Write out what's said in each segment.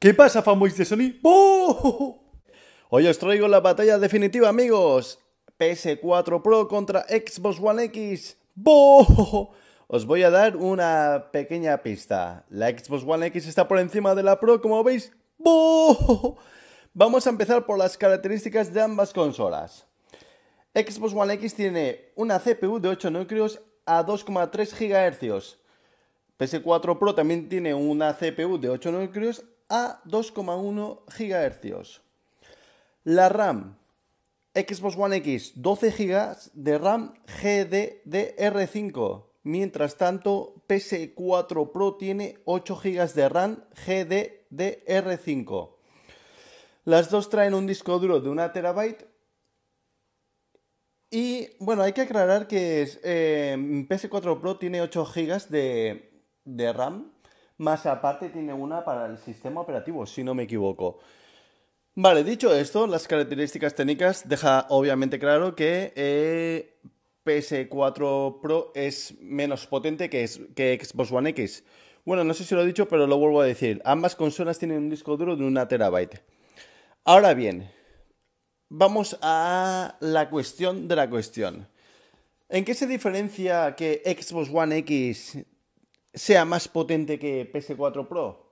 ¿Qué pasa, fanboys de Sony? ¡Oh! Hoy os traigo la batalla definitiva, amigos. PS4 Pro contra Xbox One X. ¡Boo! Os voy a dar una pequeña pista. La Xbox One X está por encima de la Pro, como veis. ¡Boo! Vamos a empezar por las características de ambas consolas. Xbox One X tiene una CPU de 8 núcleos a 2,3 GHz. PS4 Pro también tiene una CPU de 8 núcleos a 2,1 GHz. La RAM Xbox One X 12 GB de RAM GDDR5. Mientras tanto, PS4 Pro tiene 8 GB de RAM GDDR5. Las dos traen un disco duro de 1 terabyte. Y bueno, hay que aclarar que eh, PS4 Pro tiene 8 GB de, de RAM más aparte tiene una para el sistema operativo, si no me equivoco. Vale, dicho esto, las características técnicas deja obviamente claro que eh, PS4 Pro es menos potente que, que Xbox One X. Bueno, no sé si lo he dicho, pero lo vuelvo a decir. Ambas consolas tienen un disco duro de una terabyte. Ahora bien, vamos a la cuestión de la cuestión. ¿En qué se diferencia que Xbox One X sea más potente que PS4 Pro?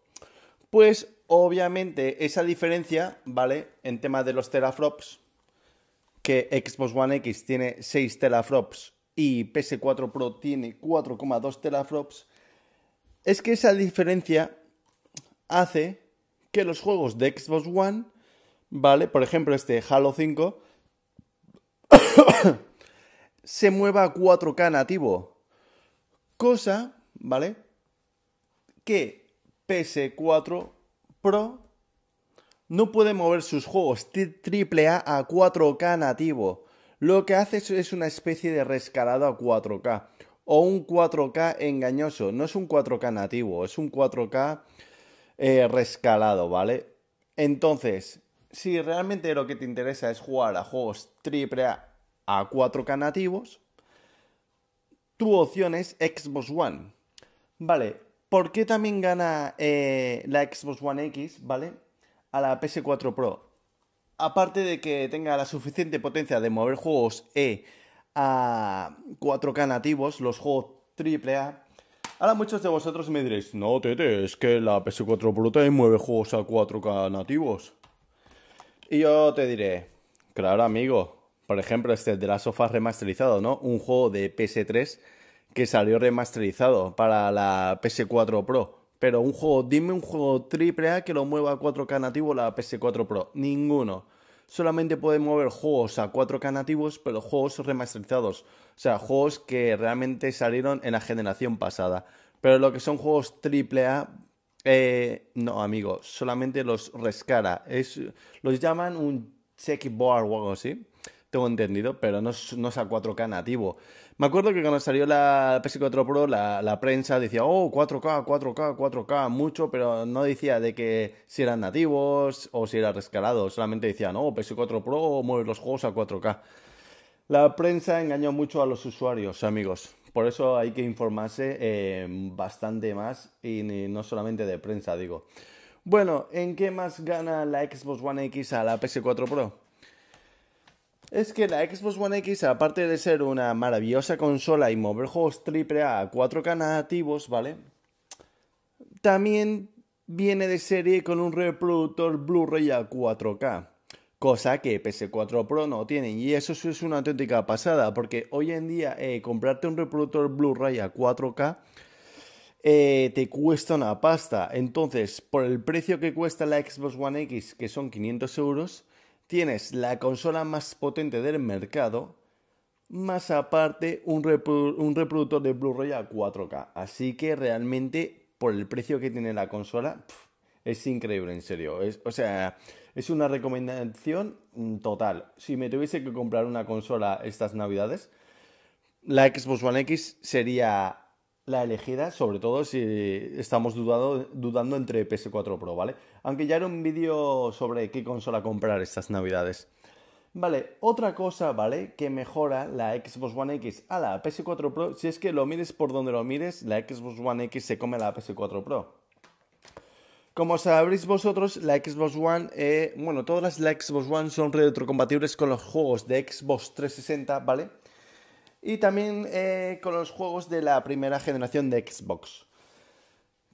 Pues obviamente esa diferencia, ¿vale? En tema de los teraflops, que Xbox One X tiene 6 teraflops y PS4 Pro tiene 4,2 teraflops, es que esa diferencia hace que los juegos de Xbox One, ¿vale? Por ejemplo, este Halo 5 se mueva a 4K nativo. Cosa ¿vale? Que PS4 Pro no puede mover sus juegos AAA a 4K nativo. Lo que hace es una especie de rescalado a 4K. O un 4K engañoso. No es un 4K nativo, es un 4K eh, rescalado, ¿vale? Entonces, si realmente lo que te interesa es jugar a juegos AAA a 4K nativos, tu opción es Xbox One. Vale, ¿por qué también gana eh, la Xbox One X, ¿vale? A la PS4 Pro. Aparte de que tenga la suficiente potencia de mover juegos E a 4K nativos, los juegos AAA. Ahora muchos de vosotros me diréis, no, Tete, es que la PS4 Pro también mueve juegos a 4K nativos. Y yo te diré, claro amigo, por ejemplo este de la Sofá remasterizado, ¿no? Un juego de PS3 que salió remasterizado para la PS4 Pro. Pero un juego, dime un juego AAA que lo mueva a 4K nativo la PS4 Pro. Ninguno. Solamente puede mover juegos a 4K nativos, pero juegos remasterizados. O sea, juegos que realmente salieron en la generación pasada. Pero lo que son juegos AAA eh, no, amigo, solamente los rescara. los llaman un checkboard o algo así tengo entendido, pero no es, a 4K nativo. Me acuerdo que cuando salió la PS4 Pro, la, prensa decía, oh, 4K, 4K, 4K, mucho, pero no decía de que si eran nativos o si era rescalado, solamente decía, no, PS4 Pro mueve los juegos a 4K. La prensa engañó mucho a los usuarios, amigos. Por eso hay que informarse eh, bastante más y no solamente de prensa, digo. Bueno, ¿en qué más gana la Xbox One X a la PS4 Pro? es que la Xbox One X, aparte de ser una maravillosa consola y mover juegos triple A 4K nativos, ¿vale? También viene de serie con un reproductor Blu-ray a 4K, cosa que PS4 Pro no tiene, y eso es una auténtica pasada, porque hoy en día eh, comprarte un reproductor Blu-ray a 4K eh, te cuesta una pasta. Entonces, por el precio que cuesta la Xbox One X, que son 500 euros, tienes la consola más potente del mercado, más aparte un, reproductor de Blu-ray a 4K. Así que realmente, por el precio que tiene la consola, es increíble, en serio. o sea, es una recomendación mm, total. Si me tuviese que comprar una consola estas navidades, la Xbox One X sería la elegida, sobre todo si estamos dudando entre PS4 Pro, ¿vale? Aunque ya era un vídeo sobre qué consola comprar estas navidades. Vale, otra cosa, ¿vale? Que mejora la Xbox One X a la PS4 Pro, si es que lo mires por donde lo mires, la Xbox One X se come la PS4 Pro. Como sabréis vosotros, la Xbox One, eh, bueno, todas las Xbox One son retrocompatibles con los juegos de Xbox 360, ¿vale? y también eh, con los juegos de la primera generación de Xbox.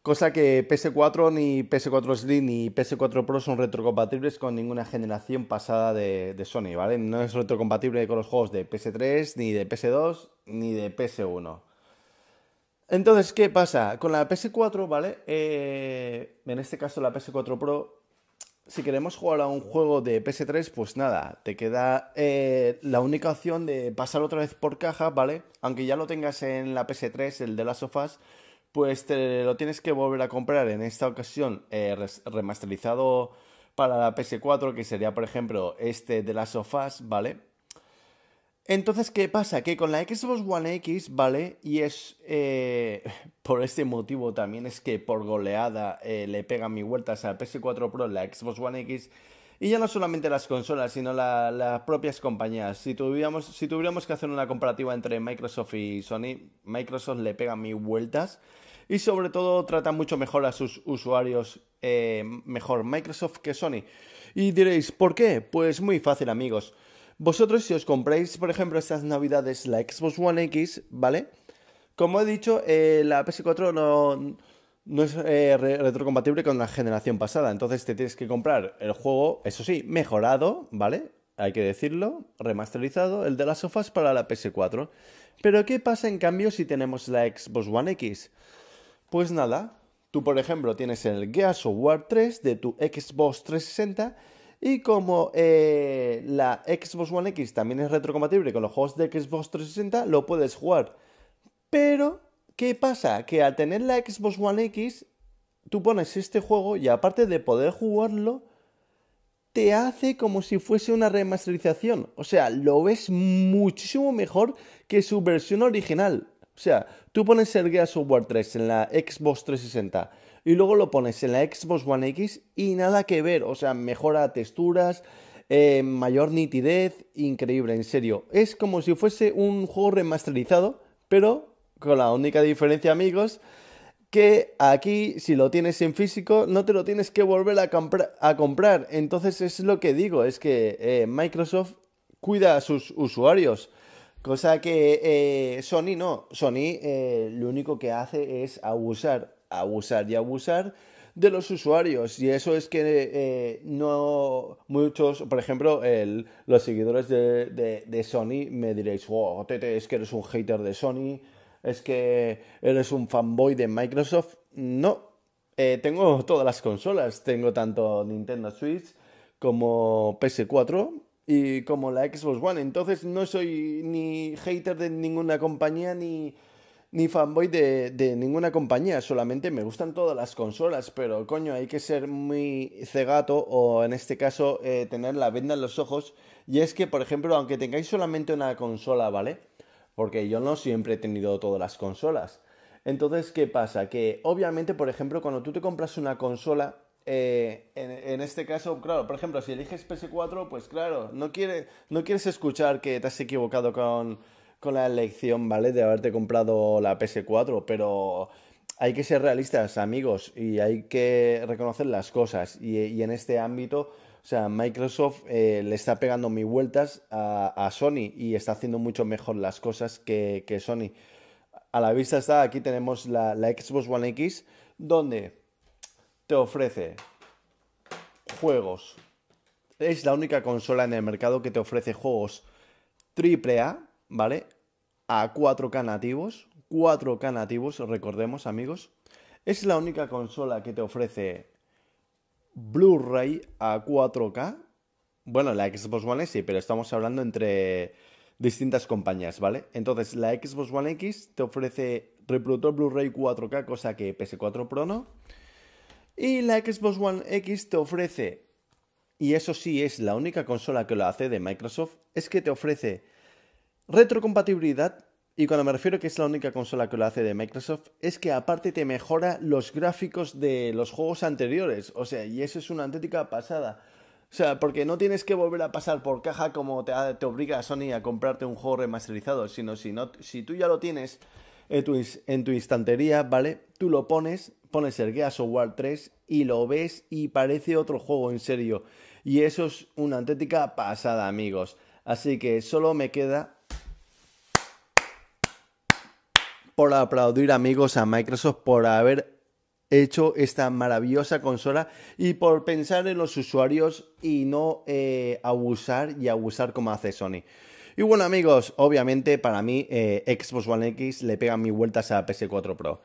Cosa que PS4 ni PS4 Slim ni PS4 Pro son retrocompatibles con ninguna generación pasada de, Sony, ¿vale? No es retrocompatible con los juegos de PS3, ni de PS2, ni de PS1. Entonces, ¿qué pasa? Con la PS4, ¿vale? Eh, en este caso la PS4 Pro si queremos jugar a un juego de PS3, pues nada, te queda eh, la única opción de pasar otra vez por caja, ¿vale? Aunque ya lo tengas en la PS3, el de las sofás, pues te lo tienes que volver a comprar en esta ocasión eh, remasterizado para la PS4, que sería, por ejemplo, este de las sofás, ¿vale? Entonces, ¿qué pasa? Que con la Xbox One X, ¿vale? Y es eh, por este motivo también es que por goleada eh, le pegan mi vueltas a PS4 Pro, la Xbox One X. Y ya no solamente las consolas, sino las propias compañías. Si tuviéramos, si tuviéramos que hacer una comparativa entre Microsoft y Sony, Microsoft le pega mil vueltas. Y sobre todo trata mucho mejor a sus usuarios, eh, mejor Microsoft que Sony. Y diréis, ¿por qué? Pues muy fácil amigos. Vosotros, si os compráis, por ejemplo, estas navidades la Xbox One X, ¿vale? Como he dicho, eh, la PS4 no, es eh, retrocompatible con la generación pasada. Entonces te tienes que comprar el juego, eso sí, mejorado, ¿vale? Hay que decirlo, remasterizado, el de las sofas para la PS4. Pero ¿qué pasa en cambio si tenemos la Xbox One X? Pues nada, tú por ejemplo tienes el Gears of War 3 de tu Xbox 360 y como eh, la Xbox One X también es retrocompatible con los juegos de Xbox 360, lo puedes jugar. Pero, ¿qué pasa? Que al tener la Xbox One X, tú pones este juego y aparte de poder jugarlo, te hace como si fuese una remasterización. O sea, lo ves muchísimo mejor que su versión original. O sea, tú pones el Gears of War 3 en la Xbox 360 y luego lo pones en la Xbox One X y nada que ver, o sea, mejora texturas, eh, mayor nitidez, increíble, en serio. Es como si fuese un juego remasterizado, pero con la única diferencia, amigos, que aquí si lo tienes en físico no te lo tienes que volver a, comprar. Entonces es lo que digo, es que eh, Microsoft cuida a sus usuarios. Cosa que eh, Sony no. Sony lo único que hace es abusar abusar y abusar de los usuarios. Y eso es que eh, no muchos, por ejemplo, los seguidores de, Sony me diréis, wow, es que eres un hater de Sony, es que eres un fanboy de Microsoft. No, eh, tengo todas las consolas, tengo tanto Nintendo Switch como PS4 y como la Xbox One. Entonces no soy ni hater de ninguna compañía ni ni fanboy de, ninguna compañía, solamente me gustan todas las consolas, pero coño, hay que ser muy cegato o en este caso eh, tener la venda en los ojos. Y es que, por ejemplo, aunque tengáis solamente una consola, ¿vale? Porque yo no siempre he tenido todas las consolas. Entonces, ¿qué pasa? Que obviamente, por ejemplo, cuando tú te compras una consola, eh, en, este caso, claro, por ejemplo, si eliges PS4, pues claro, no, no quieres escuchar que te has equivocado con con la elección, ¿vale? De haberte comprado la PS4, pero hay que ser realistas, amigos, y hay que reconocer las cosas. Y, en este ámbito, o sea, Microsoft eh, le está pegando mi vueltas a, Sony y está haciendo mucho mejor las cosas que, Sony. A la vista está, aquí tenemos la, la Xbox One X, donde te ofrece juegos. Es la única consola en el mercado que te ofrece juegos triple A, ¿vale? a 4K nativos. 4K nativos, recordemos amigos. Es la única consola que te ofrece Blu-ray a 4K. Bueno, la Xbox One sí, pero estamos hablando entre distintas compañías, ¿vale? Entonces, la Xbox One X te ofrece reproductor Blu-ray 4K, cosa que PS4 Pro no. Y la Xbox One X te ofrece, y eso sí es la única consola que lo hace de Microsoft, es que te ofrece Retrocompatibilidad, y cuando me refiero que es la única consola que lo hace de Microsoft, es que aparte te mejora los gráficos de los juegos anteriores. O sea, y eso es una antética pasada. O sea, porque no tienes que volver a pasar por caja como te, obliga a Sony a comprarte un juego remasterizado, sino si, no, si tú ya lo tienes en tu, en tu instantería, ¿vale? Tú lo pones, pones el Gears of War 3 y lo ves y parece otro juego, en serio. Y eso es una antética pasada, amigos. Así que solo me queda por aplaudir amigos a Microsoft por haber hecho esta maravillosa consola y por pensar en los usuarios y no eh, abusar y abusar como hace Sony. Y bueno amigos, obviamente para mí eh, Xbox One X le pega mi vueltas a PS4 Pro.